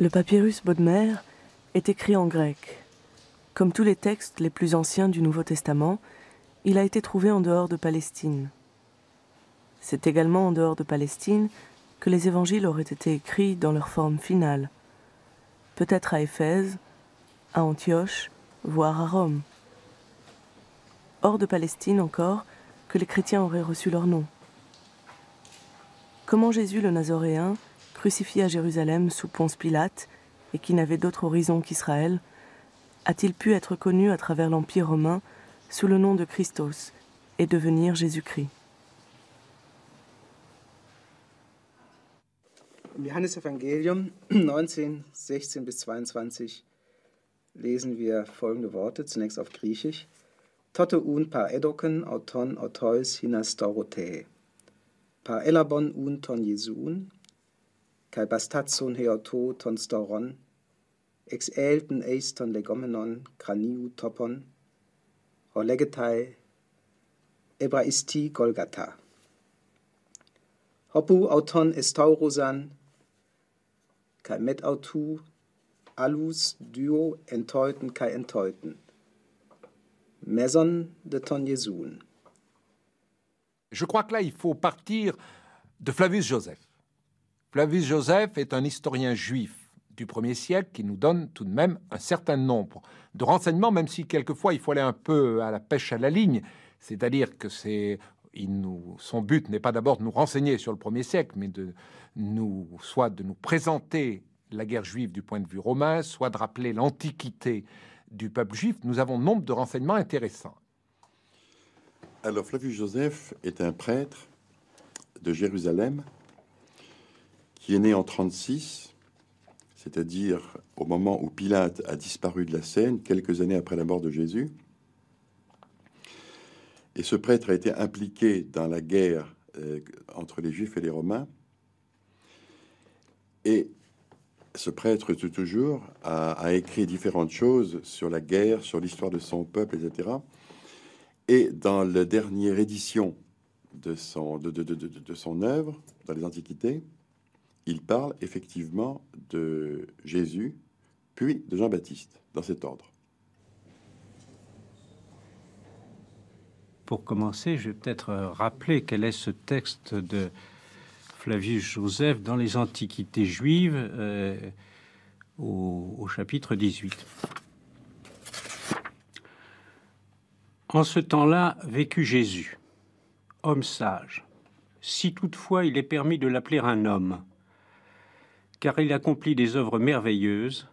Le papyrus Bodmer est écrit en grec. Comme tous les textes les plus anciens du Nouveau Testament, il a été trouvé en dehors de Palestine. C'est également en dehors de Palestine que les évangiles auraient été écrits dans leur forme finale, peut-être à Éphèse, à Antioche, voire à Rome. Hors de Palestine encore, que les chrétiens auraient reçu leur nom. Comment Jésus le Nazoréen crucifié à Jérusalem sous Ponce Pilate et qui n'avait d'autre horizon qu'Israël, a-t-il pu être connu à travers l'Empire romain sous le nom de Christos et devenir Jésus-Christ Im Evangelium 19, 16 bis 22 lesen wir folgende Worte, zunächst auf Griechisch. Tote un par edoken auton autois hinas dorothee. Par elabon un ton jesuun, kai bastatson heoto ton storon, ex elten eiston legomenon craniu topon, olegetai ebraisti golgata. Hopu auton estaurosan, kai met autu, alus duo enteuten kai enteuten. Maison de ton Jesun. Je crois que là, il faut partir de Flavius Joseph. Flavius Joseph est un historien juif du 1er siècle qui nous donne tout de même un certain nombre de renseignements, même si quelquefois il faut aller un peu à la pêche à la ligne. C'est-à-dire que il son but n'est pas d'abord de nous renseigner sur le premier siècle, mais de nous, soit de nous présenter la guerre juive du point de vue romain, soit de rappeler l'antiquité du peuple juif. Nous avons nombre de renseignements intéressants. Alors Flavius Joseph est un prêtre de Jérusalem qui est né en 36, c'est-à-dire au moment où Pilate a disparu de la scène, quelques années après la mort de Jésus. Et ce prêtre a été impliqué dans la guerre euh, entre les Juifs et les Romains. Et ce prêtre tout toujours a, a, écrit différentes choses sur la guerre, sur l'histoire de son peuple, etc. Et dans la dernière édition de son, de son œuvre, dans les Antiquités, il parle effectivement de Jésus, puis de Jean-Baptiste, dans cet ordre. Pour commencer, je vais peut-être rappeler quel est ce texte de Flavius Joseph dans les Antiquités juives euh, au, au chapitre 18. En ce temps-là vécut Jésus, homme sage, si toutefois il est permis de l'appeler un homme, car il accomplit des œuvres merveilleuses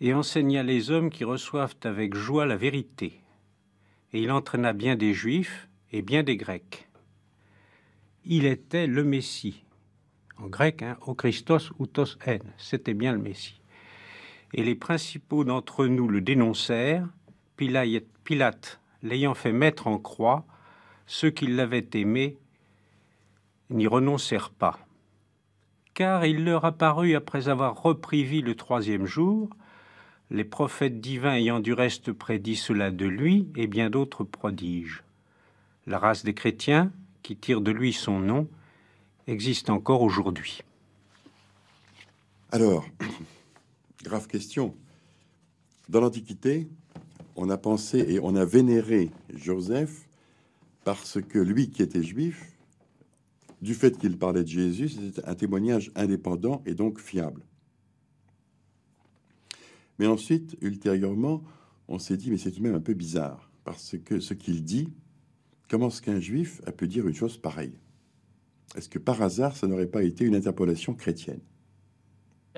et enseigna les hommes qui reçoivent avec joie la vérité. Et il entraîna bien des Juifs et bien des Grecs. Il était le Messie. En grec, hein, au o Christos utos en, c'était bien le Messie. Et les principaux d'entre nous le dénoncèrent, Pilate l'ayant fait mettre en croix, ceux qui l'avaient aimé n'y renoncèrent pas car il leur apparut, après avoir repris vie le troisième jour, les prophètes divins ayant du reste prédit cela de lui et bien d'autres prodiges. La race des chrétiens, qui tire de lui son nom, existe encore aujourd'hui. Alors, grave question. Dans l'Antiquité, on a pensé et on a vénéré Joseph parce que lui qui était juif du fait qu'il parlait de Jésus, c'était un témoignage indépendant et donc fiable. Mais ensuite, ultérieurement, on s'est dit, mais c'est tout de même un peu bizarre, parce que ce qu'il dit, comment est-ce qu'un juif a pu dire une chose pareille Est-ce que par hasard, ça n'aurait pas été une interpolation chrétienne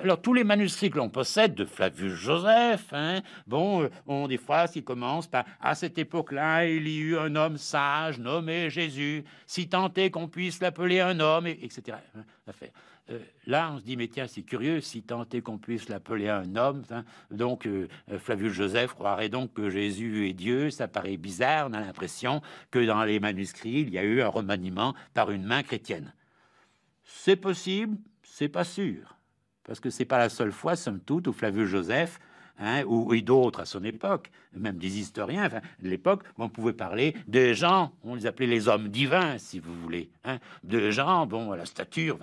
alors, tous les manuscrits que l'on possède de Flavius Joseph, hein, bon, euh, on, des phrases qui commencent par À cette époque-là, il y eut un homme sage nommé Jésus, si tant est qu'on puisse l'appeler un homme, etc. Euh, là, on se dit, mais tiens, c'est curieux, si tant est qu'on puisse l'appeler un homme. Hein. donc, euh, Flavius Joseph croirait donc que Jésus est Dieu. Ça paraît bizarre. On a l'impression que dans les manuscrits, il y a eu un remaniement par une main chrétienne. C'est possible, c'est pas sûr parce que c'est pas la seule fois, somme toute, où Flavio Joseph hein, ou, d'autres à son époque, même des historiens, de l'époque, on pouvait parler des gens, on les appelait les hommes divins, si vous voulez, hein, de gens, bon, à la stature,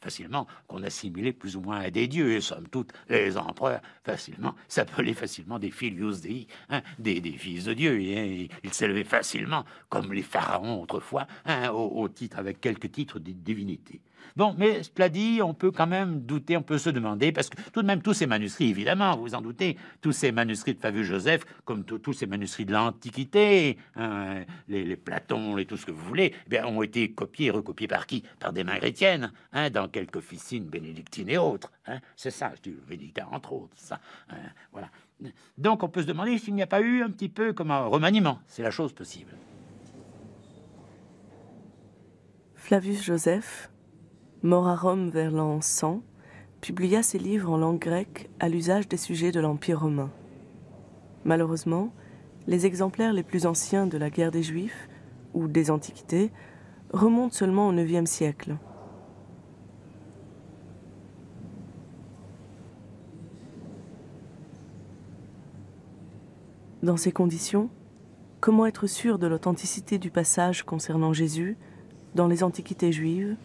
facilement, qu'on assimilait plus ou moins à des dieux, et somme toute, les empereurs, facilement, s'appelaient facilement des filius dei, hein, des, des, fils de Dieu, et, ils s'élevaient facilement, comme les pharaons autrefois, hein, au, titre, avec quelques titres de divinité. Bon, mais cela dit, on peut quand même douter, on peut se demander, parce que tout de même, tous ces manuscrits, évidemment, vous en doutez, tous ces manuscrits de Flavius joseph comme tous ces manuscrits de l'Antiquité, hein, les, Platons, les tout ce que vous voulez, eh ont été copiés et recopiés par qui Par des mains chrétiennes, hein, dans quelques officines bénédictines et autres. Hein. C'est ça, je dis entre autres, ça. voilà. Donc on peut se demander s'il n'y a pas eu un petit peu comme un remaniement. C'est la chose possible. Flavius Joseph, mort à Rome vers l'an 100, publia ses livres en langue grecque à l'usage des sujets de l'Empire romain. Malheureusement, les exemplaires les plus anciens de la guerre des Juifs ou des Antiquités remontent seulement au IXe siècle. Dans ces conditions, comment être sûr de l'authenticité du passage concernant Jésus dans les Antiquités juives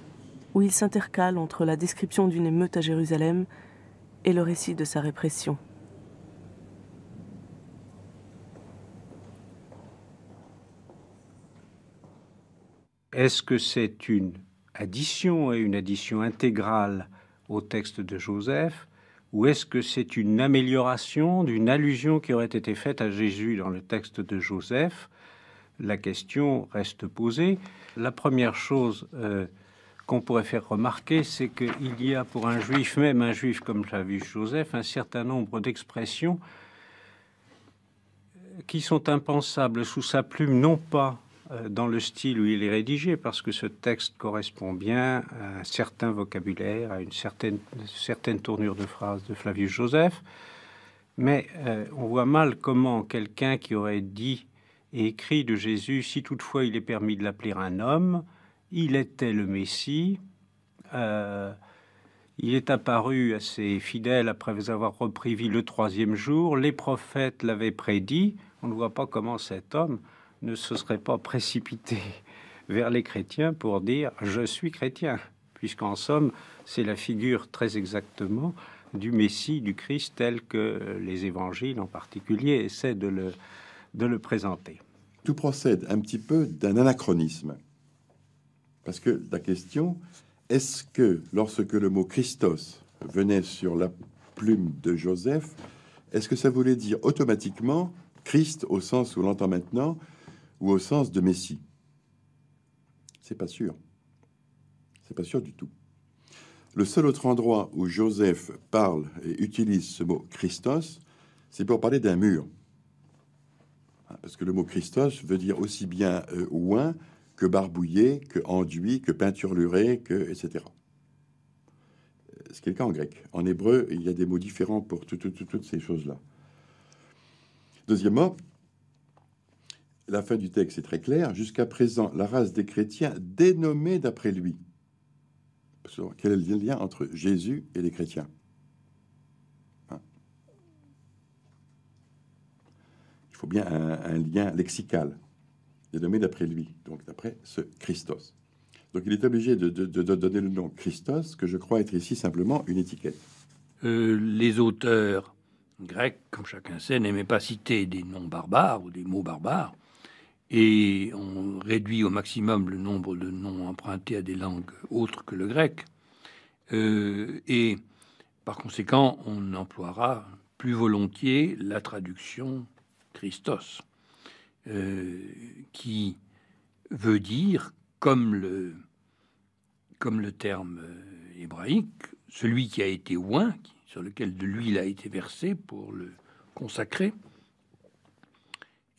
où il s'intercale entre la description d'une émeute à Jérusalem et le récit de sa répression. Est-ce que c'est une addition et une addition intégrale au texte de Joseph ou est-ce que c'est une amélioration d'une allusion qui aurait été faite à Jésus dans le texte de Joseph La question reste posée. La première chose euh, qu'on pourrait faire remarquer, c'est qu'il y a pour un juif, même un juif comme Flavius Joseph, un certain nombre d'expressions qui sont impensables sous sa plume, non pas euh, dans le style où il est rédigé, parce que ce texte correspond bien à un certain vocabulaire, à une certaine, tournure de phrase de Flavius Joseph, mais euh, on voit mal comment quelqu'un qui aurait dit et écrit de Jésus, si toutefois il est permis de l'appeler un homme, il était le Messie. Euh, il est apparu à ses fidèles après avoir repris vie le troisième jour. Les prophètes l'avaient prédit. On ne voit pas comment cet homme ne se serait pas précipité vers les chrétiens pour dire Je suis chrétien, puisqu'en somme, c'est la figure très exactement du Messie, du Christ, tel que les évangiles en particulier essaient de le présenter. Tout procède un petit peu d'un anachronisme. Parce que la question, est-ce que lorsque le mot Christos venait sur la plume de Joseph, est-ce que ça voulait dire automatiquement Christ au sens où l'entend maintenant ou au sens de Messie C'est pas sûr. C'est pas sûr du tout. Le seul autre endroit où Joseph parle et utilise ce mot Christos, c'est pour parler d'un mur. Parce que le mot Christos veut dire aussi bien euh, ouin que barbouillé, que enduit, que peinturluré, que etc. Euh, ce qui le cas en grec. En hébreu, il y a des mots différents pour toutes ces choses-là. Deuxièmement, la fin du texte est très claire. Jusqu'à présent, la race des chrétiens dénommée d'après lui. Quel est le lien entre Jésus et les chrétiens hein Il faut bien un lien lexical est nommé d'après lui, donc d'après ce Christos. Donc il est obligé de, donner le nom Christos, que je crois être ici simplement une étiquette. Euh, les auteurs grecs, comme chacun sait, n'aimaient pas citer des noms barbares ou des mots barbares, et on réduit au maximum le nombre de noms empruntés à des langues autres que le grec. Euh, et par conséquent, on emploiera plus volontiers la traduction Christos. Euh, qui veut dire, comme le, comme le terme euh, hébraïque, celui qui a été oint, sur lequel de l'huile a été versée pour le consacrer,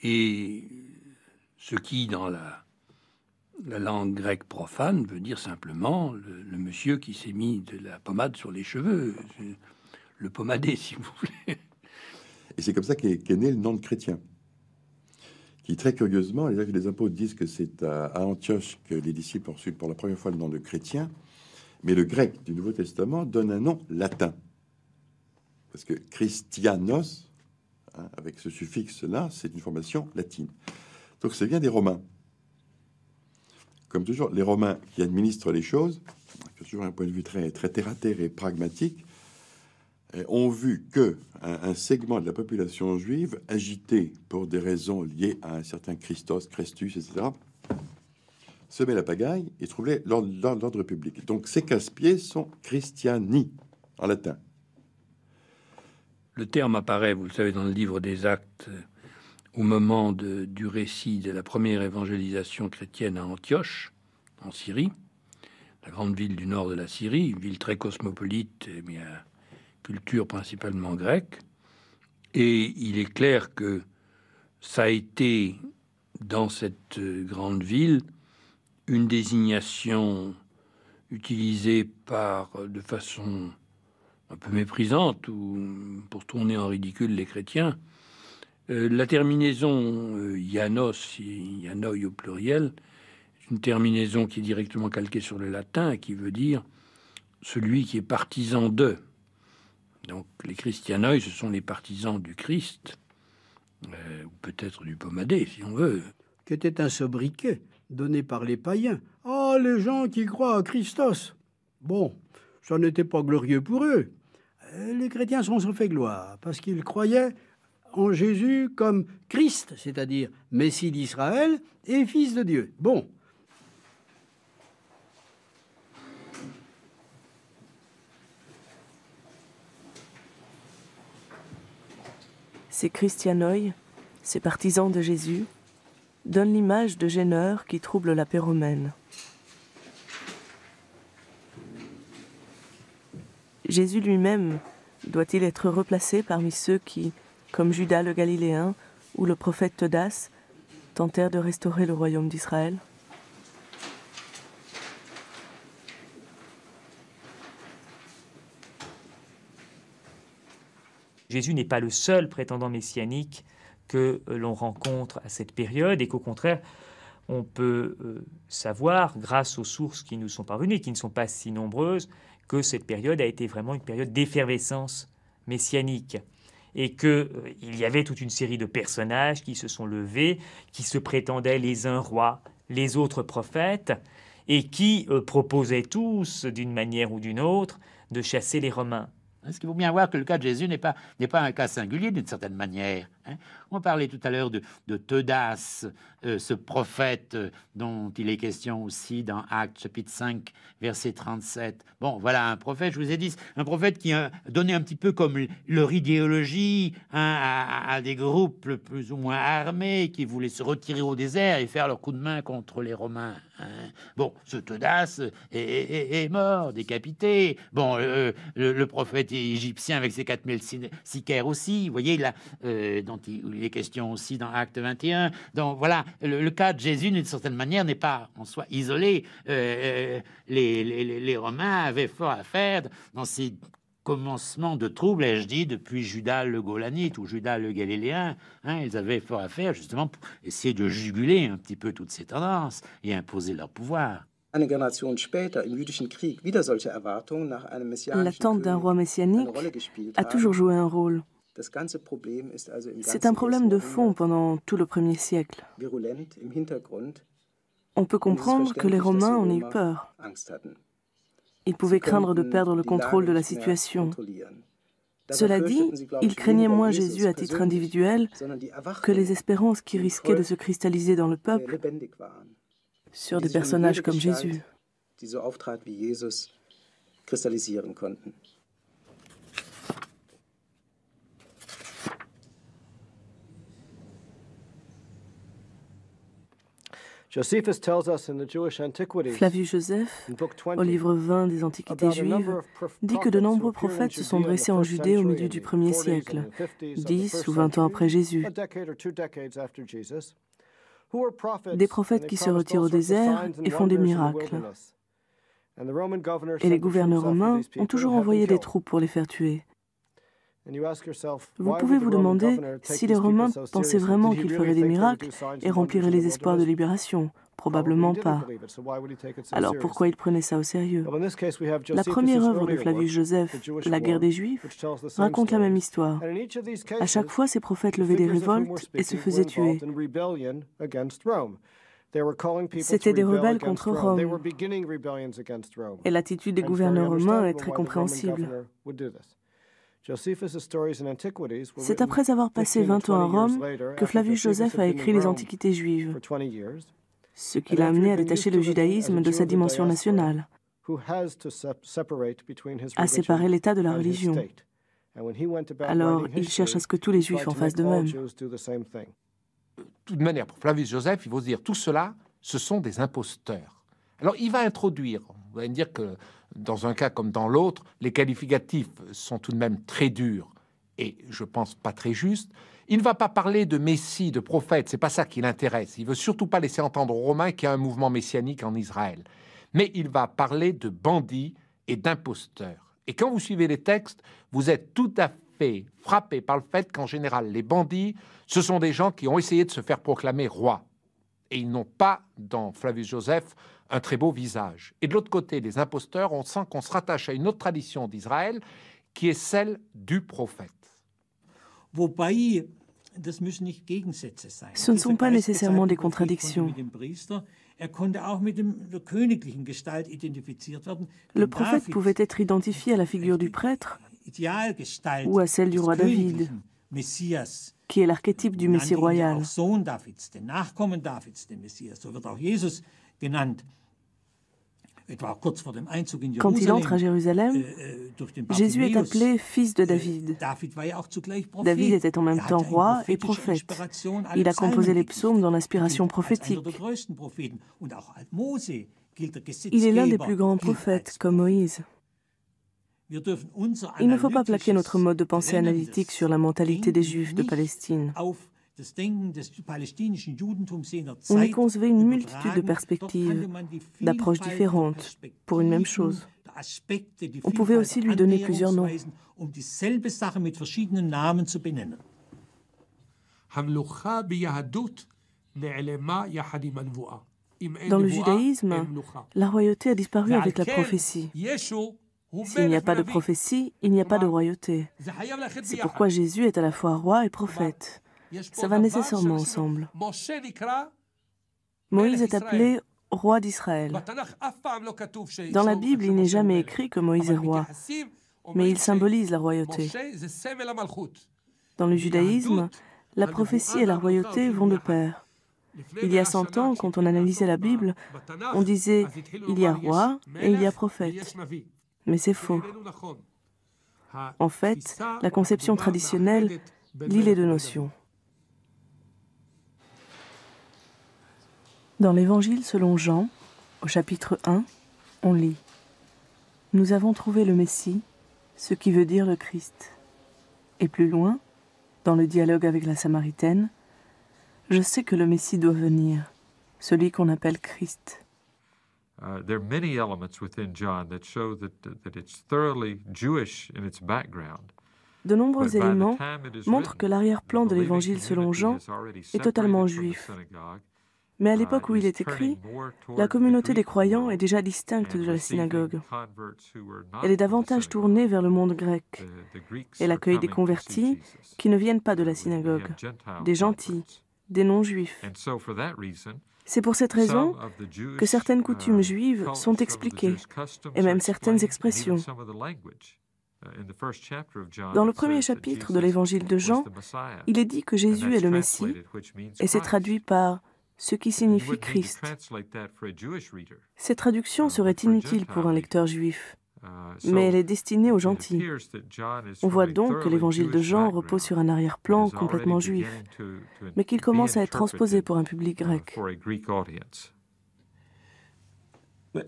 et ce qui, dans la, langue grecque profane, veut dire simplement le, monsieur qui s'est mis de la pommade sur les cheveux, euh, le pommadé, si vous voulez. Et c'est comme ça qu'est né le nom de chrétien qui très curieusement, les actes des impôts disent que c'est à, Antioche que les disciples ont reçu pour la première fois le nom de chrétien, mais le grec du Nouveau Testament donne un nom latin. Parce que Christianos, hein, avec ce suffixe-là, c'est une formation latine. Donc c'est bien des Romains. Comme toujours, les Romains qui administrent les choses, toujours un point de vue très, très terre à terre et pragmatique, euh, ont vu que un, segment de la population juive, agité pour des raisons liées à un certain Christos, Christus, etc., semait la pagaille et troublait l'ordre public. Donc ces casse-pieds sont christiani en latin. Le terme apparaît, vous le savez, dans le livre des Actes, euh, au moment du récit de la première évangélisation chrétienne à Antioche, en Syrie, la grande ville du nord de la Syrie, une ville très cosmopolite, et eh bien culture principalement grecque. Et il est clair que ça a été dans cette euh, grande ville une désignation utilisée par euh, de façon un peu méprisante ou pour tourner en ridicule les chrétiens. Euh, la terminaison euh, Ianos, Ianoi au pluriel, une terminaison qui est directement calquée sur le latin et qui veut dire celui qui est partisan d'eux ». Donc les christianoïs, ce sont les partisans du Christ, euh, ou peut-être du pomadé, si on veut. Qui était un sobriquet donné par les païens. Ah, oh, les gens qui croient à Christos Bon, ça n'était pas glorieux pour eux. Euh, les chrétiens se sont fait gloire, parce qu'ils croyaient en Jésus comme Christ, c'est-à-dire Messie d'Israël et Fils de Dieu. Bon, ces Christianoïs, ces partisans de Jésus, donnent l'image de gêneurs qui troublent la paix romaine. Jésus lui-même doit-il être replacé parmi ceux qui, comme Judas le Galiléen ou le prophète Todas, tentèrent de restaurer le royaume d'Israël Jésus n'est pas le seul prétendant messianique que euh, l'on rencontre à cette période et qu'au contraire, on peut euh, savoir, grâce aux sources qui nous sont parvenues, et qui ne sont pas si nombreuses, que cette période a été vraiment une période d'effervescence messianique et que euh, il y avait toute une série de personnages qui se sont levés, qui se prétendaient les uns rois, les autres prophètes, et qui proposaient tous, d'une manière ou d'une autre, de chasser les Romains est Ce qu'il vaut bien voir que le cas de Jésus n'est pas un cas singulier d'une certaine manière. Hein. On parlait tout à l'heure de, de euh, ce prophète euh, dont il est question aussi dans Actes chapitre 5, verset 37. Bon, voilà un prophète, je vous ai dit, un prophète qui a donné un petit peu comme leur idéologie hein, à, des groupes plus ou moins armés qui voulaient se retirer au désert et faire leur coup de main contre les Romains. Hein. Bon, ce Teudas est, mort, décapité. Bon, euh, le, prophète égyptien avec ses 4000 sicaires aussi, vous voyez, là, dans il, est question aussi dans Acte 21. Donc voilà, le, cas de Jésus, d'une certaine manière, n'est pas en soi isolé. Euh, euh, les, Romains avaient fort à faire dans ces commencements de troubles, ai-je dit, depuis Judas le Golanite ou Judas le Galiléen. Hein. ils avaient fort à faire justement pour essayer de juguler un petit peu toutes ces tendances et imposer leur pouvoir. L'attente d'un roi messianique a toujours joué un rôle. C'est un problème de fond pendant tout le premier siècle. On peut comprendre que les Romains en aient eu peur. Ils pouvaient craindre de perdre le contrôle de la situation. Cela dit, ils craignaient moins Jésus à titre individuel que les espérances qui risquaient de se cristalliser dans le peuple sur des um personnages comme Jésus. Flavius Joseph, au livre 20 des Antiquités juives, dit que de nombreux prophètes se sont dressés en Judée au milieu du 1er siècle, 10 ou 20 ans après Jésus. Des prophètes qui se retirent au désert et font des miracles. Et les gouverneurs romains ont toujours envoyé des troupes pour les faire tuer. Vous pouvez vous demander si les Romains pensaient vraiment qu'ils feraient des miracles et rempliraient les espoirs de libération. Probablement pas. Alors pourquoi ils prenaient ça au sérieux La première œuvre de Flavius Joseph, La guerre des Juifs, raconte la même histoire. À chaque fois, ces prophètes levaient des révoltes et se faisaient tuer. C'était des rebelles contre Rome. Et l'attitude des gouverneurs romains est très compréhensible. C'est après avoir passé 20 ans à Rome que Flavius Joseph a écrit les Antiquités juives, ce qui l'a amené à détacher le judaïsme de sa dimension nationale, à séparer l'État de la religion. Alors, il cherche à ce que tous les juifs en fassent de même. De toute manière, pour Flavius Joseph, il va se dire tout cela, ce sont des imposteurs. Alors, il va introduire, allez me dire que dans un cas comme dans l'autre, les qualificatifs sont tout de même très durs et je pense pas très justes. Il ne va pas parler de Messie, de prophète, c'est pas ça qui l'intéresse. Il veut surtout pas laisser entendre aux Romains qu'il y a un mouvement messianique en Israël. Mais il va parler de bandits et d'imposteurs. Et quand vous suivez les textes, vous êtes tout à fait frappé par le fait qu'en général, les bandits, ce sont des gens qui ont essayé de se faire proclamer roi. Et ils n'ont pas, dans Flavius Joseph, un très beau visage. Et de l'autre côté, les imposteurs, on sent qu'on se rattache à une autre tradition d'Israël, qui est celle du prophète. Ce ne sont pas nécessairement des contradictions. Er Le prophète pouvait être identifié à la figure du prêtre ou à celle du roi David, qui est l'archétype du Messie royal. Quand il entre à Jérusalem, äh, äh, Jésus est appelé fils de äh, David. David était en même er temps roi et prophète. Il a composé les psaumes dans l'inspiration prophétique. Il est l'un des plus grands prophètes, comme Moïse. Il ne faut pas plaquer notre mode de pensée analytique sur la mentalité des Juifs de Palestine. On y concevait une multitude de perspectives, d'approches différentes pour une même chose. On pouvait aussi lui donner plusieurs noms. Um Dans le judaïsme, la royauté a disparu avec la prophétie. S'il n'y a pas de prophétie, il n'y a pas de royauté. C'est pourquoi Jésus est à la fois roi et prophète ça va nécessairement ensemble. Moïse est appelé roi d'Israël. Dans la Bible, il n'est jamais écrit que Moïse est roi, mais il symbolise la royauté. Dans le judaïsme, la prophétie et la royauté vont de pair. Il y a 100 ans, quand on analysait la Bible, on disait il y a roi et il y a prophète. Mais c'est faux. En fait, la conception traditionnelle lit les deux notions. Dans l'Évangile selon Jean, au chapitre 1, on lit Nous avons trouvé le Messie, ce qui veut dire le Christ. Et plus loin, dans le dialogue avec la Samaritaine, Je sais que le Messie doit venir, celui qu'on appelle Christ. De nombreux éléments montrent que l'arrière-plan de l'Évangile selon Jean est totalement juif. Mais à uh, l'époque où il est écrit, la communauté des croyants est déjà distincte de la synagogue. Elle est davantage tournée vers le monde grec Elle accueille des convertis qui ne viennent pas de la synagogue, des gentils, des non-juifs. C'est pour cette raison que certaines uh, coutumes juives sont expliquées, et même certaines expressions. Dans le premier chapitre de l'évangile de Jean, il est dit que Jésus est le Messie, et c'est traduit par ce qui signifie Christ. Cette traduction uh, serait inutile pour un lecteur juif, uh, mais elle est destinée aux gentils. On voit donc que l'évangile de Jean repose sur un arrière-plan complètement juif, mais qu'il commence à être transposé pour un public uh, grec. Dans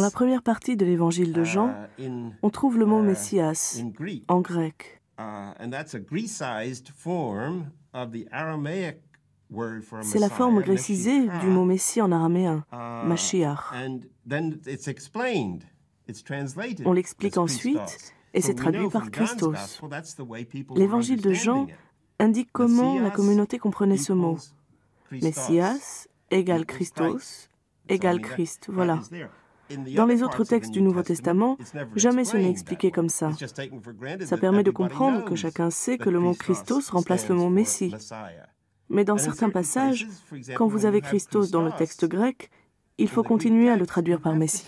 la première partie de l'évangile de Jean, on trouve le mot Messias en grec. C'est la forme grécisée du mot Messie en araméen, uh, Mashiach. On l'explique ensuite et c'est traduit par Christos. L'évangile de Jean indique comment la communauté comprenait ce mot. Messias égale Christos égale Christ. Voilà. Dans les autres textes du Nouveau Testament, jamais ce n'est expliqué comme ça. Ça permet de comprendre que chacun sait que le mot Christos remplace le mot Messie. Mais dans certains passages, quand vous avez Christos dans le texte grec, il faut continuer à le traduire par Messie.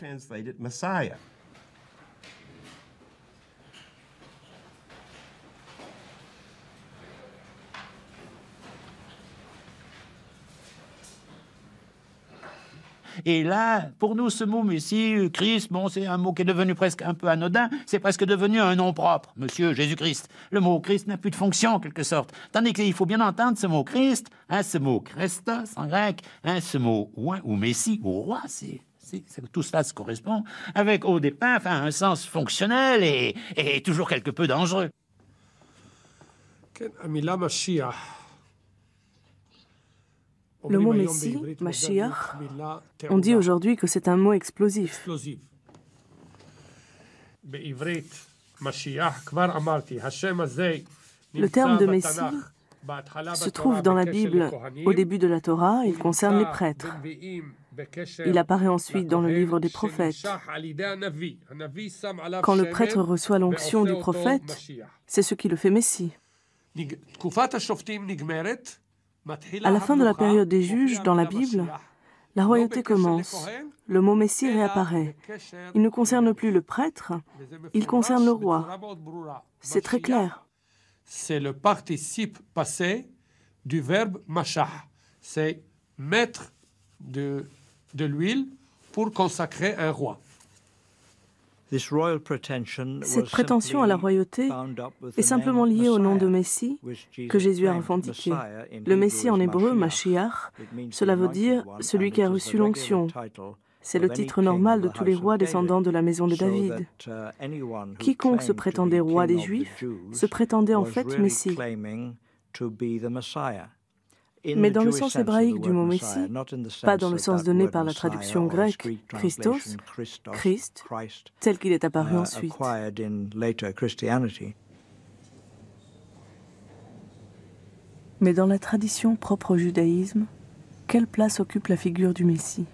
Et là, pour nous, ce mot Messie, euh, Christ, bon, c'est un mot qui est devenu presque un peu anodin, c'est presque devenu un nom propre, Monsieur Jésus-Christ. Le mot Christ n'a plus de fonction, en quelque sorte. Tandis qu'il faut bien entendre ce mot Christ, hein, ce mot Christos en grec, hein, ce mot ouin ou Messie ou roi, c'est tout cela se correspond, avec au départ enfin, un sens fonctionnel et, et toujours quelque peu dangereux. Le mot Messie, Mashiach, on dit aujourd'hui que c'est un mot explosif. Le terme de Messie se trouve dans la Bible au début de la Torah, il concerne les prêtres. Il apparaît ensuite dans le livre des prophètes. Quand le prêtre reçoit l'onction du prophète, c'est ce qui le fait Messie. À la fin de la période des juges, dans la Bible, la royauté commence. Le mot Messie réapparaît. Il ne concerne plus le prêtre, il concerne le roi. C'est très clair. C'est le participe passé du verbe machah. C'est mettre de l'huile pour consacrer un roi. Cette prétention à la royauté est simplement liée au nom de Messie que Jésus a revendiqué. Le Messie en hébreu, Mashiach, cela veut dire celui qui a reçu l'onction. C'est le titre normal de tous les rois descendants de la maison de David. Uh, Quiconque se prétendait roi des Juifs se prétendait en fait Messie mais dans le sens hébraïque du mot Messie, pas dans le sens donné par la traduction grecque Christos, Christ, tel qu'il est apparu uh, ensuite. Mais dans la tradition propre au judaïsme, quelle place occupe la figure du Messie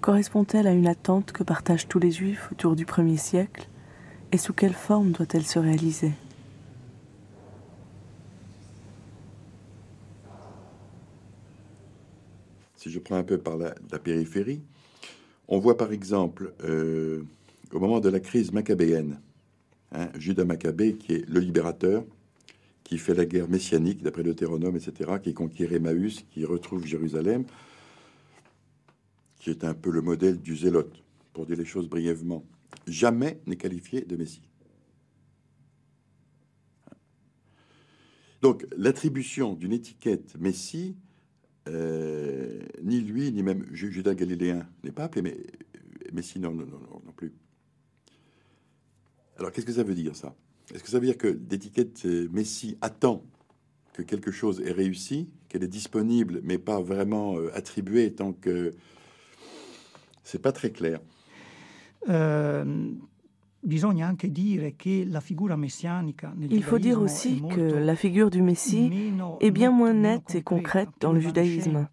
Correspond-elle à une attente que partagent tous les Juifs autour du 1er siècle Et sous quelle forme doit-elle se réaliser si je prends un peu par la, périphérie, on voit par exemple euh, au moment de la crise maccabéenne, hein, Judas Maccabée qui est le libérateur, qui fait la guerre messianique d'après Théronome, etc., qui conquiert Emmaüs, qui retrouve Jérusalem, qui est un peu le modèle du zélote, pour dire les choses brièvement. Jamais n'est qualifié de Messie. Donc l'attribution d'une étiquette Messie euh, ni lui, ni même Judas Galiléen n'est pas appelé, mais, mais sinon, non, non, non, non plus. Alors, qu'est-ce que ça veut dire, ça Est-ce que ça veut dire que l'étiquette euh, Messie attend que quelque chose est réussi, qu'elle est disponible, mais pas vraiment euh, attribuée tant que... C'est pas très clair. Euh, dire la Il faut dire aussi que la figure du Messie est bien moins nette et concrète dans le judaïsme.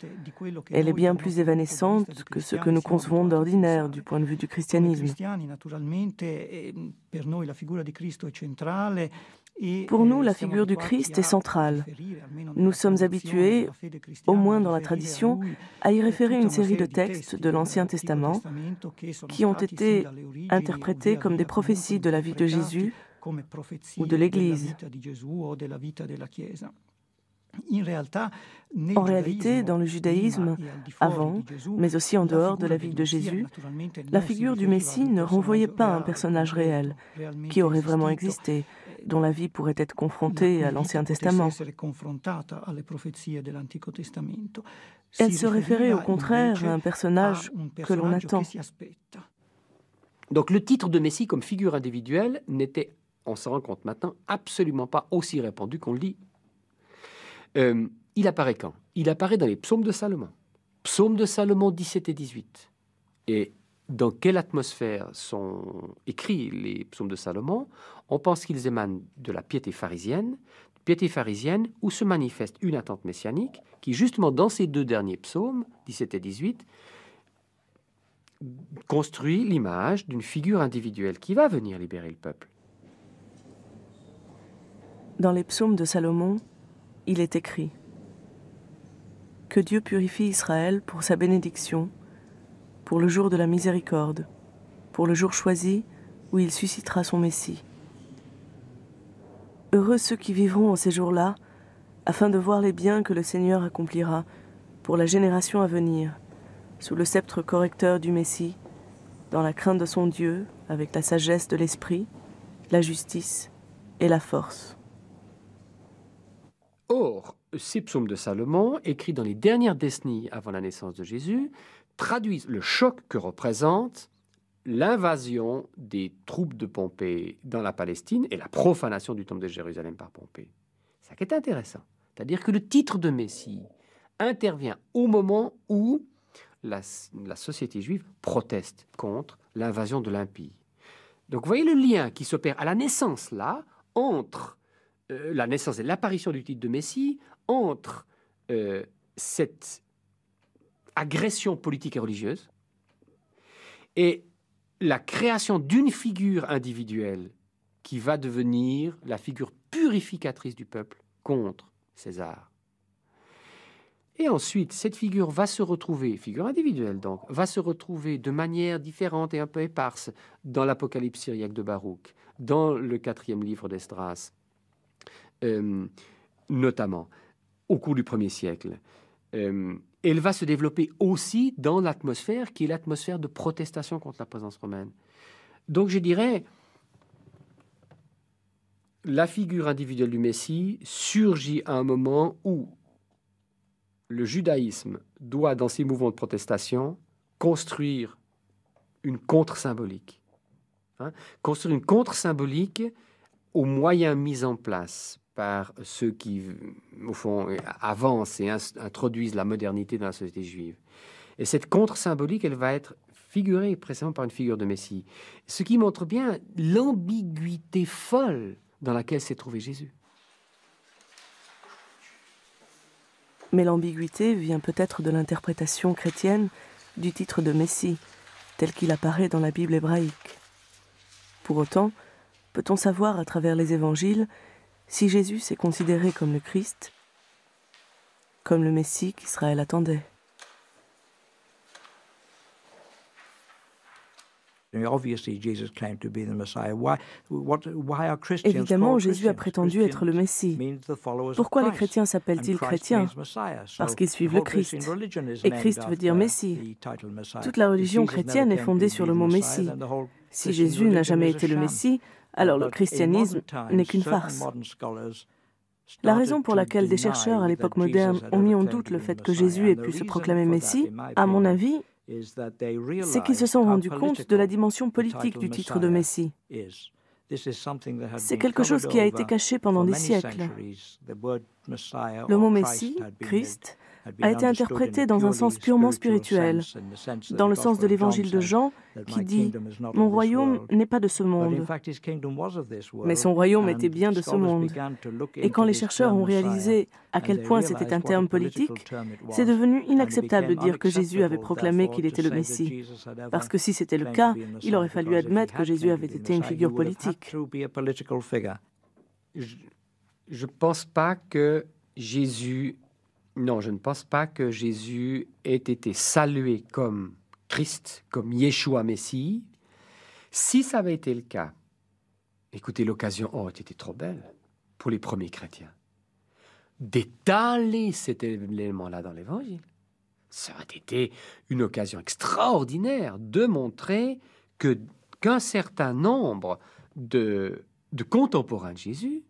Elle est bien plus évanescente que ce que nous concevons d'ordinaire du point de vue du christianisme. E, mm, la pour nous, euh, la figure du Christ est centrale. Nous sommes habitués, au moins dans la tradition, à y référer une série de textes de l'Ancien Testament qui ont été interprétés comme des prophéties de la vie de Jésus ou de l'Église. En réalité, dans le judaïsme, e avant, mais aussi en dehors de la vie de Jésus, la figure du Messie ne renvoyait pas un personnage réel qui aurait vraiment existé, dont la vie pourrait être confrontée à l'Ancien Testament. Elle se référait au contraire à un personnage que l'on attend. Donc le titre de Messie comme figure individuelle n'était, on se rend compte maintenant, absolument pas aussi répandu qu'on le dit. Euh, il apparaît quand Il apparaît dans les psaumes de Salomon. Psaumes de Salomon 17 et 18. Et dans quelle atmosphère sont écrits les psaumes de Salomon, on pense qu'ils émanent de la piété pharisienne, piété pharisienne où se manifeste une attente messianique qui, justement, dans ces deux derniers psaumes, 17 et 18, construit l'image d'une figure individuelle qui va venir libérer le peuple. Dans les psaumes de Salomon, il est écrit Que Dieu purifie Israël pour sa bénédiction pour le jour de la miséricorde, pour le jour choisi où il suscitera son Messie. Heureux ceux qui vivront en ces jours-là, afin de voir les biens que le Seigneur accomplira pour la génération à venir, sous le sceptre correcteur du Messie, dans la crainte de son Dieu, avec la sagesse de l'esprit, la justice et la force. Or, ces psaumes de Salomon, écrits dans les dernières décennies avant la naissance de Jésus, traduisent le choc que représente l'invasion des troupes de Pompée dans la Palestine et la profanation du temple de Jérusalem par Pompée. C'est ça qui est intéressant. C'est-à-dire que le titre de Messie intervient au moment où la, société juive proteste contre l'invasion de l'impie. Donc vous voyez le lien qui s'opère à la naissance là entre euh, la naissance et l'apparition du titre de Messie, entre euh, cette agression politique et religieuse, et la création d'une figure individuelle qui va devenir la figure purificatrice du peuple contre César. Et ensuite, cette figure va se retrouver, figure individuelle donc, va se retrouver de manière différente et un peu éparse dans l'Apocalypse syriaque de Baruch, dans le quatrième livre d'Estras euh, notamment au cours du premier siècle. Euh, elle va se développer aussi dans l'atmosphère qui est l'atmosphère de protestation contre la présence romaine. Donc je dirais, la figure individuelle du Messie surgit à un moment où le judaïsme doit, dans ses mouvements de protestation, construire une contre-symbolique. Hein, construire une contre-symbolique aux moyens mis en place par ceux qui, au fond, avancent et introduisent la modernité dans la société juive. Et cette contre-symbolique, elle va être figurée précisément par une figure de Messie, ce qui montre bien l'ambiguïté folle dans laquelle s'est trouvé Jésus. Mais l'ambiguïté vient peut-être de l'interprétation chrétienne du titre de Messie, tel qu'il apparaît dans la Bible hébraïque. Pour autant, peut-on savoir à travers les évangiles si Jésus s'est considéré comme le Christ, comme le Messie qu'Israël attendait. Évidemment, Jésus a prétendu être le Messie. Pourquoi les chrétiens s'appellent-ils chrétiens Parce qu'ils suivent le Christ. Et Christ veut dire Messie. Toute la religion chrétienne est fondée sur le mot Messie. Si Jésus n'a jamais été le Messie, alors le christianisme n'est qu'une farce. La raison pour laquelle des chercheurs à l'époque moderne ont mis en doute le fait que Jésus ait pu se proclamer Messie, à mon avis, c'est qu'ils se sont rendus compte de la dimension politique du titre de Messie. C'est quelque chose qui a été caché pendant des siècles. Le mot Messie, Christ, a été interprété dans un sens purement spirituel, dans le sens de l'évangile de Jean qui dit ⁇ Mon royaume n'est pas de ce monde ⁇ Mais son royaume était bien de ce monde. Et quand les chercheurs ont réalisé à quel point c'était un terme politique, c'est devenu inacceptable de dire que Jésus avait proclamé qu'il était le Messie. Parce que si c'était le cas, il aurait fallu admettre que Jésus avait été une figure politique. Je ne pense pas que Jésus non, je ne pense pas que Jésus ait été salué comme Christ, comme Yeshua Messie. Si ça avait été le cas, écoutez, l'occasion aurait été trop belle pour les premiers chrétiens d'étaler cet élément-là dans l'Évangile. Ça aurait été une occasion extraordinaire de montrer que qu'un certain nombre de contemporains de Jésus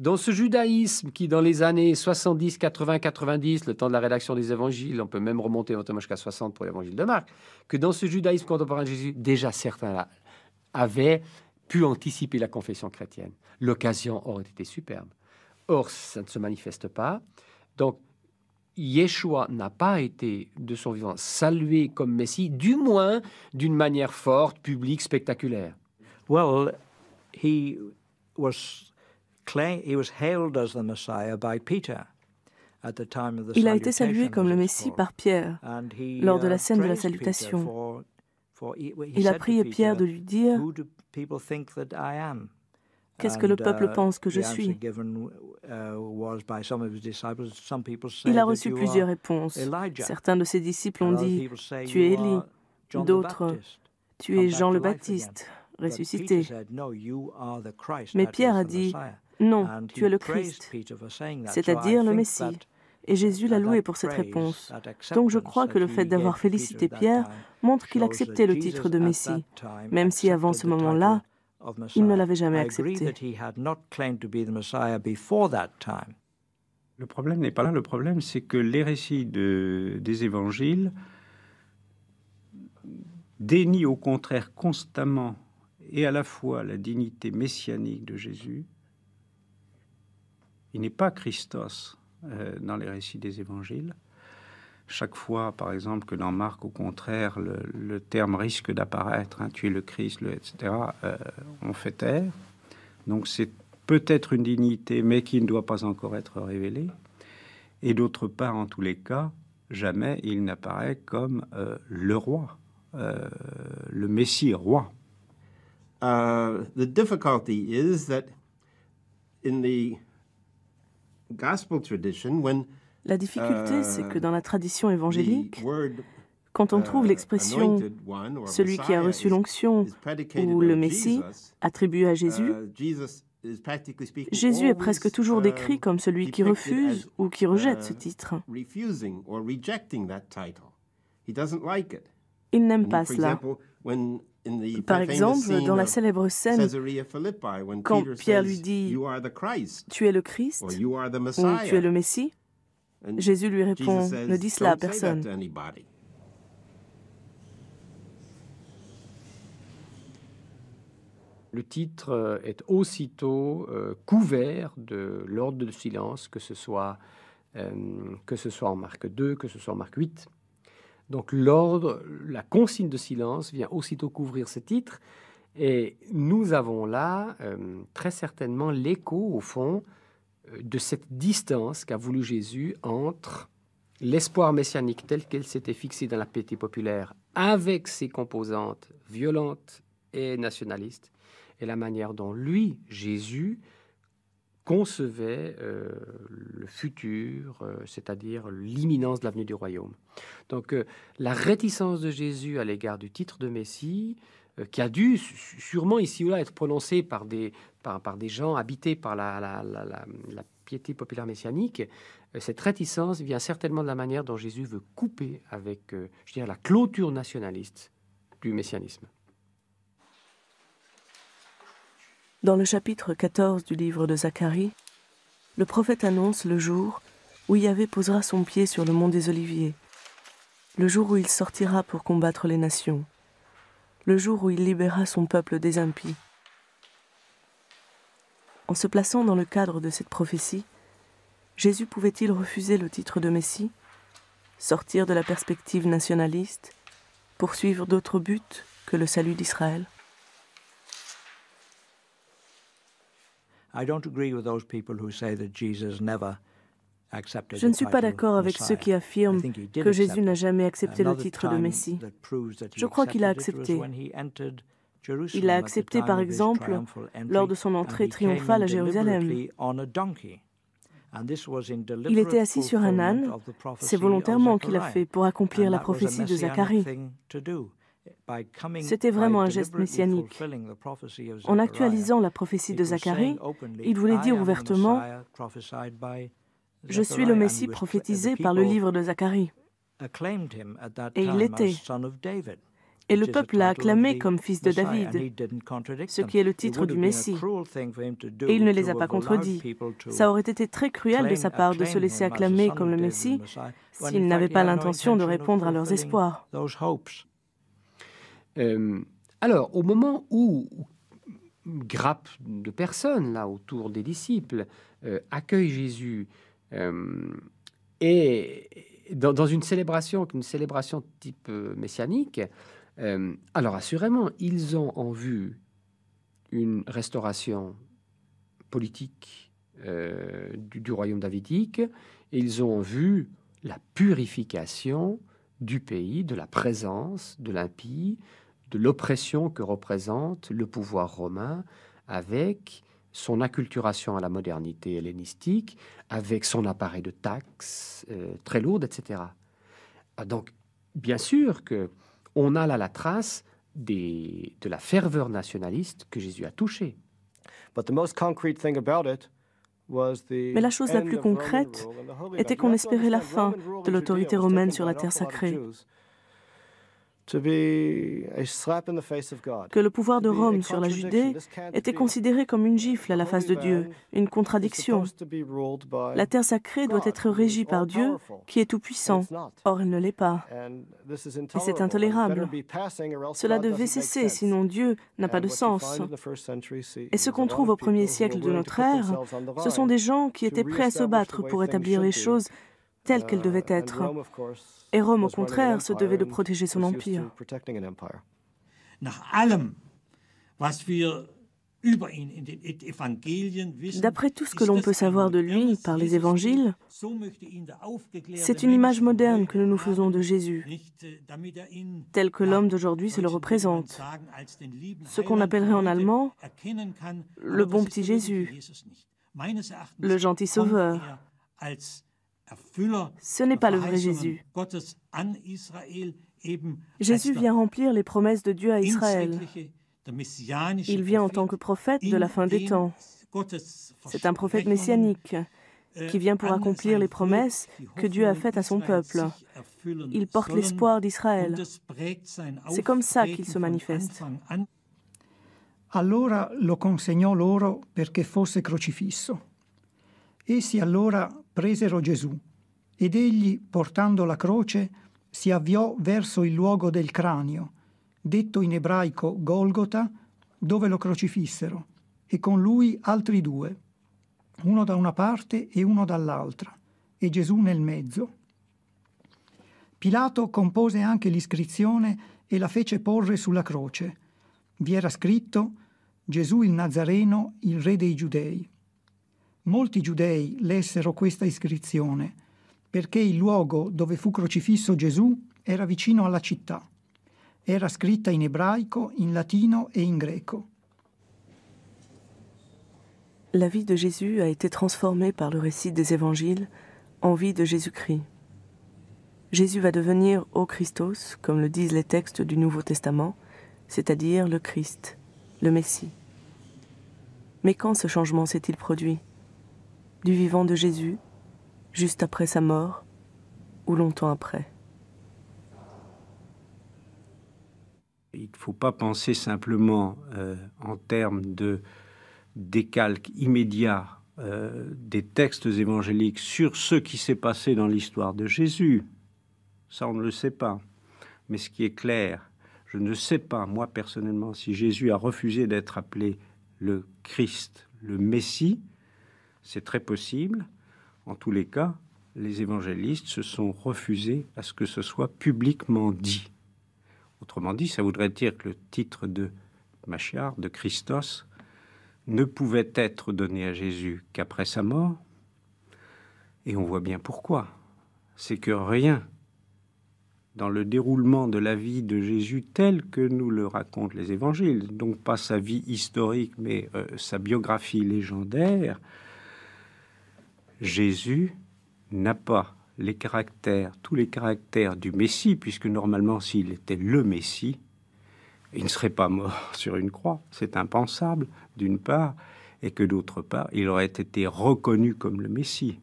dans ce judaïsme qui, dans les années 70, 80, 90, le temps de la rédaction des évangiles, on peut même remonter notamment jusqu'à 60 pour l'évangile de Marc, que dans ce judaïsme contemporain de Jésus, déjà certains avaient pu anticiper la confession chrétienne. L'occasion aurait été superbe. Or, ça ne se manifeste pas. Donc, Yeshua n'a pas été de son vivant salué comme Messie, du moins d'une manière forte, publique, spectaculaire. Well, he was il a été salué comme le Messie par Pierre lors de la uh, scène de la salutation. Il a prié Pierre de lui dire Qu'est-ce que le peuple uh, pense que je suis uh, Il a reçu plusieurs réponses. Certains de ses disciples ont dit Tu es Élie d'autres Tu es Jean le Baptiste, ressuscité. Mais Pierre a dit non, tu es le Christ, c'est-à-dire le Messie. Et Jésus l'a loué pour cette réponse. Donc je crois que le fait d'avoir félicité Pierre montre qu'il acceptait le titre de Messie, même si avant ce moment-là, il ne l'avait jamais accepté. Le problème n'est pas là. Le problème, c'est que les récits des évangiles dénient au contraire constamment et à la fois la dignité messianique de Jésus il n'est pas Christos euh, dans les récits des évangiles. Chaque fois, par exemple, que dans Marc, au contraire, le, terme risque d'apparaître, hein, tuer le Christ, etc., euh, on fait taire. Donc c'est peut-être une dignité, mais qui ne doit pas encore être révélée. Et d'autre part, en tous les cas, jamais il n'apparaît comme euh, le roi, le Messie roi. Uh, the difficulty is that in la difficulté, euh, c'est que dans la tradition évangélique, quand on trouve euh, l'expression celui qui a reçu l'onction ou le Messie attribué à Jésus, euh, Jésus est presque toujours décrit um, comme celui qui refuse ou qui rejette ce uh, titre. Il n'aime pas cela. Par exemple, dans la célèbre scène, quand Pierre lui dit Tu es le Christ ou Tu es le Messie, Jésus lui répond Ne dis cela à personne. Le titre euh, est aussitôt euh, couvert de l'ordre de silence, que ce soit, euh, que ce soit en Marc 2, que ce soit en Marc 8. Donc l'ordre, la consigne de silence vient aussitôt couvrir ce titre. Et nous avons là euh, très certainement l'écho, au fond, euh, de cette distance qu'a voulu Jésus entre l'espoir messianique tel qu'il s'était fixé dans la populaire avec ses composantes violentes et nationalistes, et la manière dont lui, Jésus, concevait euh, le futur, c'est-à-dire l'imminence de l'avenue du royaume. Donc euh, la réticence de Jésus à l'égard du titre de Messie, euh, qui a dû sûrement ici ou là être prononcée par des, gens habités par la, piété populaire messianique, euh, cette réticence vient certainement de la manière dont Jésus veut couper avec, je la clôture nationaliste du messianisme. Dans le chapitre 14 du livre de Zacharie, le prophète annonce le jour où Yahvé posera son pied sur le mont des Oliviers le jour où il sortira pour combattre les nations, le jour où il libérera son peuple des impies. En se plaçant dans le cadre de cette prophétie, Jésus pouvait-il refuser le titre de Messie, sortir de la perspective nationaliste, poursuivre d'autres buts que le salut d'Israël je ne suis pas d'accord avec ceux qui affirment que Jésus n'a jamais accepté le titre de Messie. Je crois qu'il a accepté. Il l'a accepté, par exemple, lors de son entrée triomphale à Jérusalem. Il était assis sur un âne. C'est volontairement qu'il a fait pour accomplir la prophétie de Zacharie. C'était vraiment un geste messianique. En actualisant la prophétie de Zacharie, il voulait dire ouvertement je suis le Messie prophétisé par le livre de Zacharie. Et il l'était. Et le peuple l'a acclamé comme fils de David, ce qui est le titre du Messie. Et il ne les a pas contredits. Ça aurait été très cruel de sa part de se laisser acclamer comme le Messie s'il n'avait pas l'intention de répondre à leurs espoirs. Euh, alors, au moment où une grappe de personnes là autour des disciples accueillent euh, accueille Jésus, euh, et dans, une célébration, une célébration type euh, messianique, euh, alors assurément, ils ont en vue une restauration politique du, royaume davidique, et ils ont vu la purification du pays, de la présence de l'impie, de l'oppression que représente le pouvoir romain, avec son acculturation à la modernité hellénistique, avec son appareil de taxes euh, très lourde, etc. Ah, donc, bien sûr que on a là la trace de la ferveur nationaliste que Jésus a touchée. Mais la chose la plus concrète était qu'on espérait la fin de l'autorité romaine sur la terre sacrée que le pouvoir de Rome sur la Judée était considéré comme une gifle à la face de Dieu, une contradiction. La terre sacrée doit être régie par Dieu, qui est tout-puissant. Or, elle ne l'est pas. Et c'est intolérable. Cela devait cesser, sinon Dieu n'a pas de sens. Et ce qu'on trouve au premier siècle de notre ère, ce sont des gens qui étaient prêts à se battre pour établir les choses telle qu'elle devait euh, être. Et Rome, au contraire, se devait de protéger son empire. E- D'après tout ce que l'on peut savoir de lui par les évangiles, c'est une image moderne que nous nous faisons de Jésus, äh, er tel que l'homme d'aujourd'hui se le représente, ce qu'on appellerait en allemand le bon petit Jésus, le gentil sauveur. Er ce n'est pas le vrai Jésus. Jésus vient remplir les promesses de Dieu à Israël. Il vient en tant que prophète de la fin des temps. C'est un prophète messianique äh, qui vient pour accomplir les promesses que Dieu a faites à son peuple. Il porte l'espoir d'Israël. C'est comme ça qu'il se manifeste. Allora lo consegnò pour perché fosse crocifisso. Essi allora presero Gesù ed egli, portando la croce, si avviò verso il luogo del cranio, detto in ebraico Golgota, dove lo crocifissero, e con lui altri due, uno da una parte e uno dall'altra, e Gesù nel mezzo. Pilato compose anche l'iscrizione e la fece porre sulla croce. Vi era scritto Gesù il Nazareno, il re dei giudei. Molti giudei lessero questa iscrizione perché il luogo dove fu crocifisso Gesù era vicino alla città. Era scritta in ebraico, in latino e in greco. La vie de Jésus a été transformée par le récit des évangiles en vie de Jésus-Christ. Jésus va devenir au Christos, comme le disent les textes du Nouveau Testament, c'est-à-dire le Christ, le Messie. Mais quand ce changement s'est-il produit du vivant de Jésus, juste après sa mort ou longtemps après. Il ne faut pas penser simplement euh, en termes de décalque immédiat euh, des textes évangéliques sur ce qui s'est passé dans l'histoire de Jésus. Ça, on ne le sait pas. Mais ce qui est clair, je ne sais pas, moi personnellement, si Jésus a refusé d'être appelé le Christ, le Messie, c'est très possible. En tous les cas, les évangélistes se sont refusés à ce que ce soit publiquement dit. Autrement dit, ça voudrait dire que le titre de Machiar, de Christos, ne pouvait être donné à Jésus qu'après sa mort. Et on voit bien pourquoi. C'est que rien dans le déroulement de la vie de Jésus tel que nous le racontent les évangiles, donc pas sa vie historique, mais euh, sa biographie légendaire, Jésus n'a pas les caractères, tous les caractères du Messie, puisque normalement s'il était le Messie, il ne serait pas mort sur une croix, c'est impensable d'une part, et que d'autre part, il aurait été reconnu comme le Messie.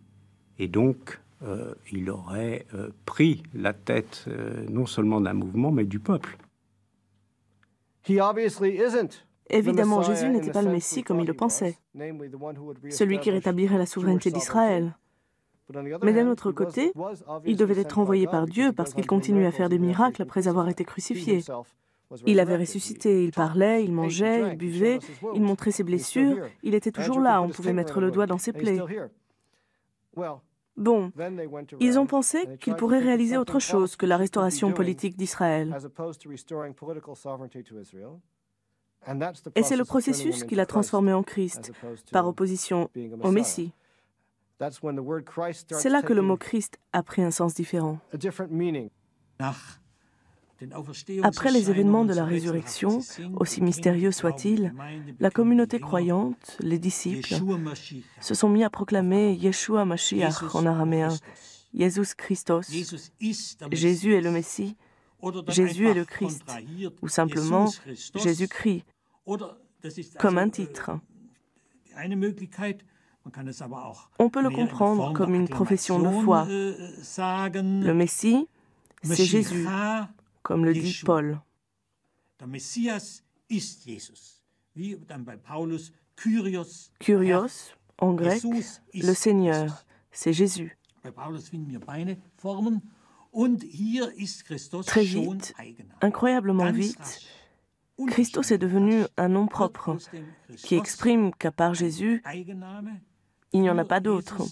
Et donc, euh, il aurait euh, pris la tête euh, non seulement d'un mouvement, mais du peuple. He obviously isn't. Évidemment, Jésus n'était pas le Messie comme il le pensait, celui qui rétablirait la souveraineté d'Israël. Mais d'un autre côté, il devait être envoyé par Dieu parce qu'il continuait à faire des miracles après avoir été crucifié. Il avait ressuscité, il parlait, il mangeait, il buvait, il montrait ses blessures, il était toujours là, on pouvait mettre le doigt dans ses plaies. Bon, ils ont pensé qu'ils pourraient réaliser autre chose que la restauration politique d'Israël. Et c'est le processus qui l'a transformé en Christ, par opposition au Messie. C'est là que le mot Christ a pris un sens différent. Après les événements de la résurrection, aussi mystérieux soit-il, la communauté croyante, les disciples, se sont mis à proclamer Yeshua Mashiach en araméen, Jésus Christos, Jésus est le Messie, Jésus est le Christ, ou simplement Jésus-Christ, comme un äh, titre. On peut le comprendre comme une profession de foi. Äh, le Messie, c'est Jésus, comme le dit Paul. Curios en grec, le Seigneur, c'est Jésus. Très vite, incroyablement vite, Christos est devenu un nom propre qui exprime qu'à part Jésus, il n'y en a pas d'autre.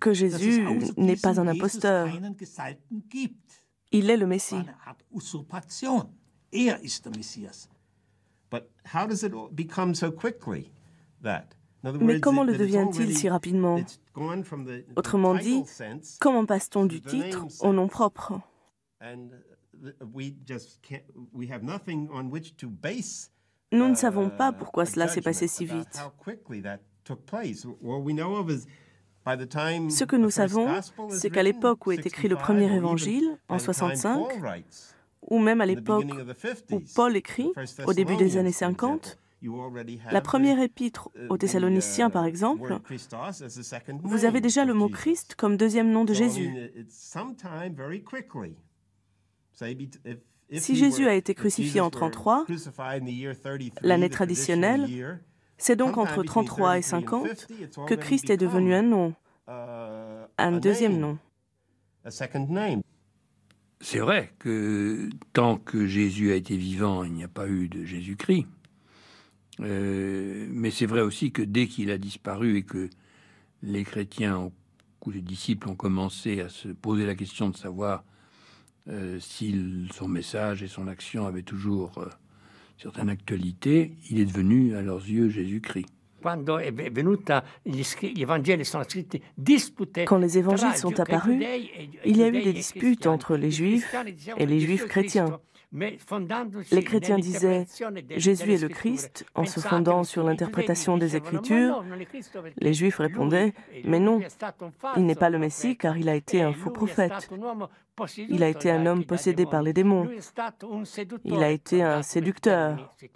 Que Jésus n'est pas un imposteur. Il est le Messie. Er Mais comment le devient-il si rapidement Autrement dit, comment passe-t-on du titre au nom propre nous ne savons pas uh, pourquoi cela s'est passé si vite. Ce que nous savons, c'est qu'à l'époque où est écrit le premier évangile, en 65, ou même à l'époque où Paul écrit, au début des années 50, la première épître uh, aux uh, Thessaloniciens, par exemple, vous avez déjà le mot Christ comme deuxième nom de Jésus. Si Jésus a été crucifié en 33, l'année traditionnelle, c'est donc entre 33 et 50 que Christ est devenu un nom, uh, un deuxième nom. C'est vrai que tant que Jésus a été vivant, il n'y a pas eu de Jésus-Christ. Euh, mais c'est vrai aussi que dès qu'il a disparu et que les chrétiens, ou les disciples ont commencé à se poser la question de savoir euh, si son message et son action avaient toujours une euh, certaine actualité, il est devenu à leurs yeux Jésus-Christ. Quand les évangiles sont apparus, e il y a eu des e disputes entre les juifs et les juifs chrétiens. Les chrétiens disaient Jésus est le Christ en se fondant sur l'interprétation des Écritures. Les juifs répondaient Mais non, il n'est pas le Messie car il a été e un faux prophète. Il a été un homme possédé par les démons. Il a été un séducteur. Eh,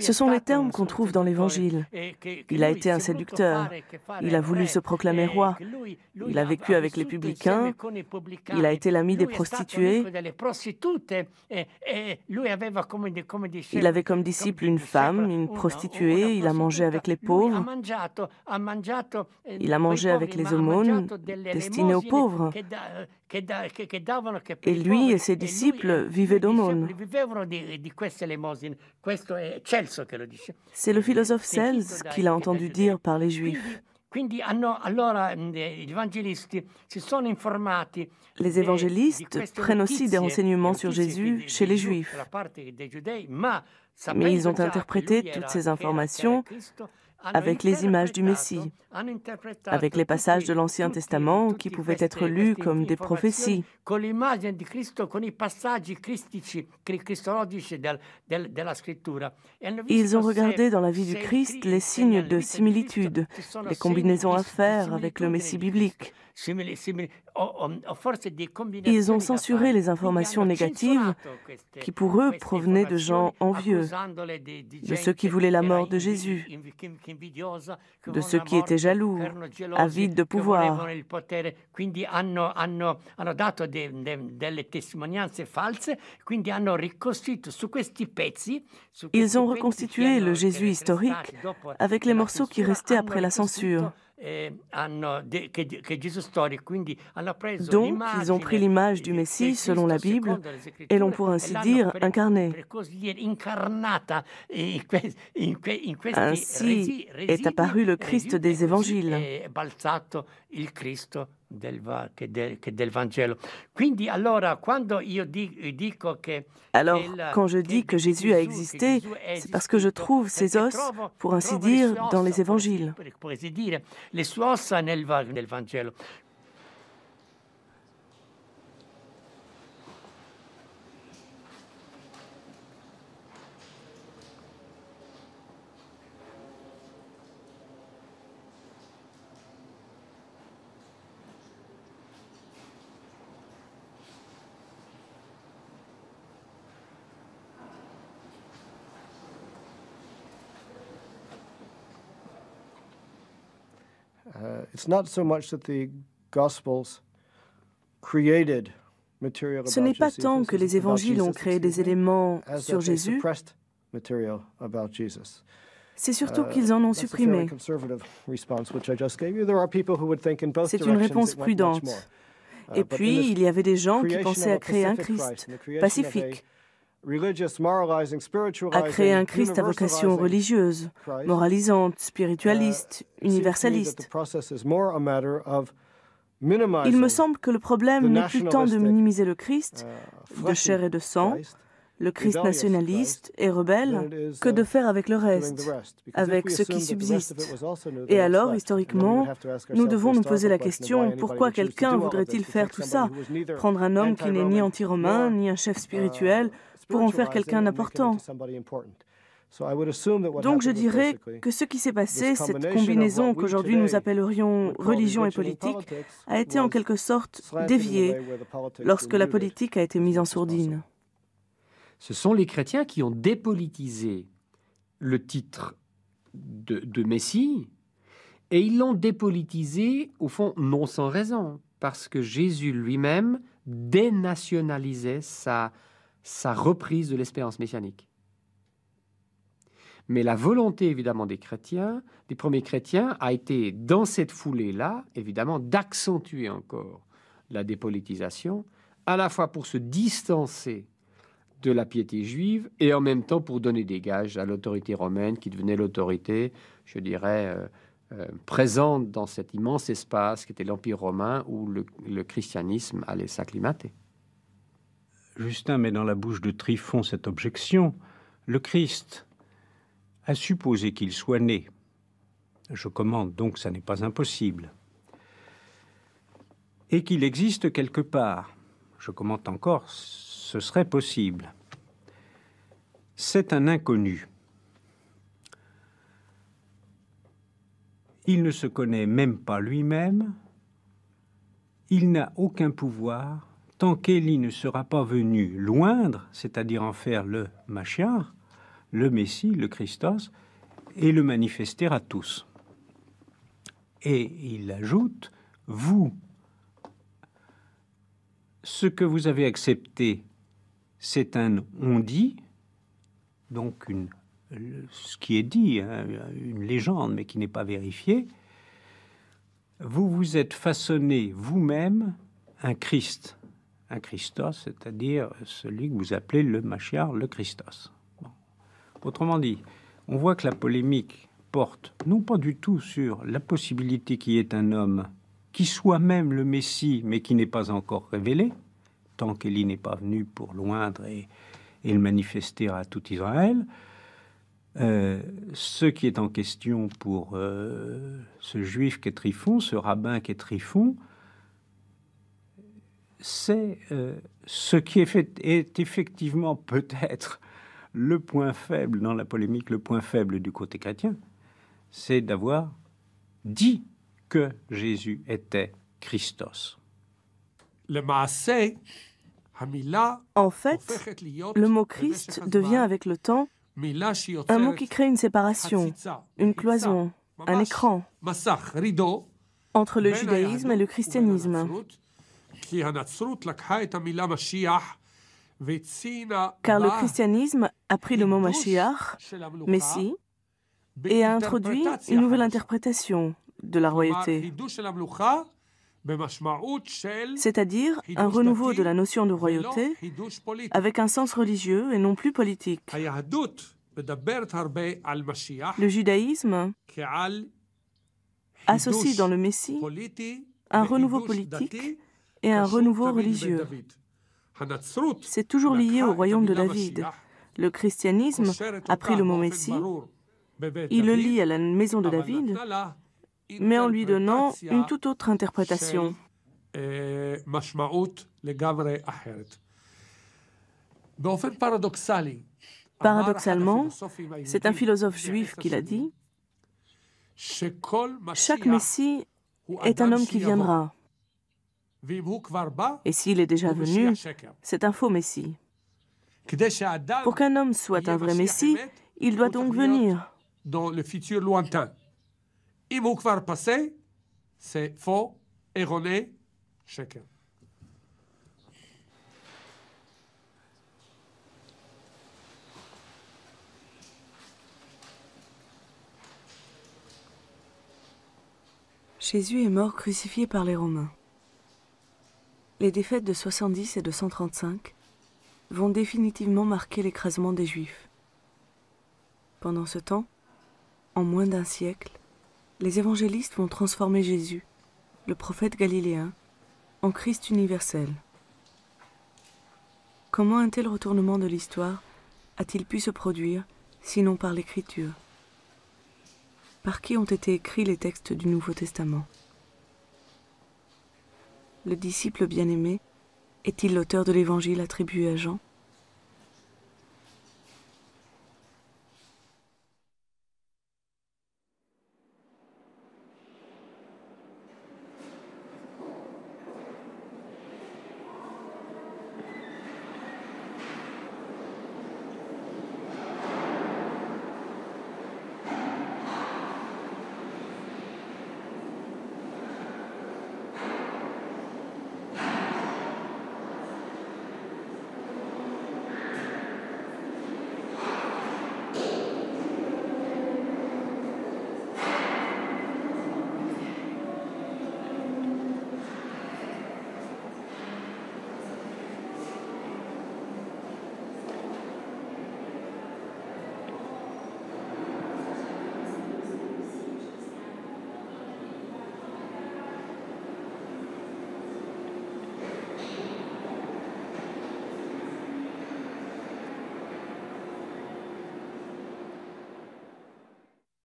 Ce sont les termes qu'on trouve dans l'Évangile. E Il a été un séducteur. Il a voulu se proclamer eh, roi. Il a vécu avec les publicains. Il a été l'ami des prostituées. Eh, e Il avait comme disciple une femme, une prostituée. Il a mangé avec les pauvres. Il a mangé avec les aumônes destinées aux pauvres. Et e lui et ses disciples vivaient d'aumône. C'est le philosophe Cels qui l'a entendu dire par les Juifs. Les évangélistes prennent aussi des renseignements sur Jésus chez les Juifs. Mais ils ont interprété toutes ces informations avec les images du Messie, avec les passages de l'Ancien Testament qui pouvaient être lus comme des prophéties. Ils ont regardé dans la vie du Christ les signes de similitude, les combinaisons à faire avec le Messie biblique. Ils ont censuré les informations négatives qui pour eux provenaient de gens envieux, de ceux qui voulaient la mort de Jésus, de ceux qui étaient jaloux, avides de pouvoir. Ils ont reconstitué le Jésus historique avec les morceaux qui restaient après la censure. Donc, ils ont pris l'image du Messie selon la Bible et l'ont pour e ainsi dire incarné. Ainsi est apparu le Christ des e évangiles. Alors quand je dis que Jésus a existé, c'est parce que je trouve ses os, pour ainsi dire, dans les évangiles. ce n'est pas tant que les évangiles ont créé des éléments sur Jésus, c'est surtout uh, qu'ils en ont supprimé. C'est une réponse prudente. Uh, Et puis, il y avait des gens qui pensaient à créer un Christ pacifique, a créé un Christ à vocation religieuse, moralisante, uh, spiritualiste, universaliste. Il me semble que le problème n'est plus tant de minimiser le Christ, uh, de chair et de sang, le Christ nationaliste et rebelle, que de uh, faire avec le reste, avec ce qui subsiste. Et alors, historiquement, nous devons nous poser la question, pourquoi quelqu'un voudrait-il faire tout ça Prendre un homme qui n'est ni anti-romain, ni un chef spirituel, pour en faire quelqu'un d'important. Donc je dirais que ce qui s'est passé, cette combinaison qu'aujourd'hui nous appellerions religion et politique, a été en quelque sorte déviée lorsque la politique a été mise en sourdine. Ce sont les chrétiens qui ont dépolitisé le titre de, de Messie et ils l'ont dépolitisé, au fond, non sans raison, parce que Jésus lui-même dénationalisait sa sa reprise de l'espérance messianique. Mais la volonté évidemment des chrétiens, des premiers chrétiens, a été dans cette foulée-là, évidemment, d'accentuer encore la dépolitisation, à la fois pour se distancer de la piété juive et en même temps pour donner des gages à l'autorité romaine qui devenait l'autorité, je dirais, euh, euh, présente dans cet immense espace qui était l'Empire romain où le christianisme allait s'acclimater. Justin met dans la bouche de Trifon cette objection, le Christ a supposé qu'il soit né. Je commande donc, ça n'est pas impossible. Et qu'il existe quelque part. Je commente encore, ce serait possible. C'est un inconnu. Il ne se connaît même pas lui-même. Il n'a aucun pouvoir tant qu'Élie ne sera pas venu loindre, c'est-à-dire en faire le machin, le Messie, le Christos, et le manifester à tous. Et il ajoute, vous, ce que vous avez accepté, c'est un on dit, donc une, ce qui est dit, hein, une légende, mais qui n'est pas vérifiée. Vous vous êtes façonné vous-même un Christ un Christos, c'est-à-dire celui que vous appelez le Machiar, le Christos. Autrement dit, on voit que la polémique porte non pas du tout sur la possibilité qu'il y ait un homme qui soit même le Messie, mais qui n'est pas encore révélé, tant qu'Élie n'est pas venu pour loindre et, le manifester à tout Israël. Euh, ce qui est en question pour euh, ce juif qu'est Trifon, ce rabbin qu'est Trifon, c'est euh, ce qui est, effectivement peut-être le point faible dans la polémique, le point faible du côté chrétien, c'est d'avoir dit que Jésus était Christos. Le en fait, le mot Christ devient avec le temps un mot qui crée une séparation, une cloison, un écran entre le ben judaïsme et le christianisme car le christianisme a pris le mot Mashiach, Messie, et a introduit une nouvelle interprétation de la royauté, c'est-à-dire un renouveau de la notion de royauté avec un sens religieux et non plus politique. Le judaïsme associe dans le Messie un renouveau politique et un renouveau religieux. Ben c'est toujours lié au royaume de David. Le christianisme a pris le mot Messie, il le lie à la maison de David, mais en lui donnant une toute autre interprétation. Paradoxalement, c'est un philosophe juif qui l'a dit, chaque Messie est un homme qui viendra. Et s'il est déjà venu, c'est un faux Messie. Pour qu'un homme soit un vrai Messie, il doit donc venir. Dans le futur lointain. va passé, c'est faux, erroné, chacun. Jésus est mort crucifié par les Romains. Les défaites de 70 et de 135 vont définitivement marquer l'écrasement des Juifs. Pendant ce temps, en moins d'un siècle, les évangélistes vont transformer Jésus, le prophète galiléen, en Christ universel. Comment un tel retournement de l'histoire a-t-il pu se produire, sinon par l'écriture Par qui ont été écrits les textes du Nouveau Testament le disciple bien-aimé, est-il l'auteur de l'évangile attribué à Jean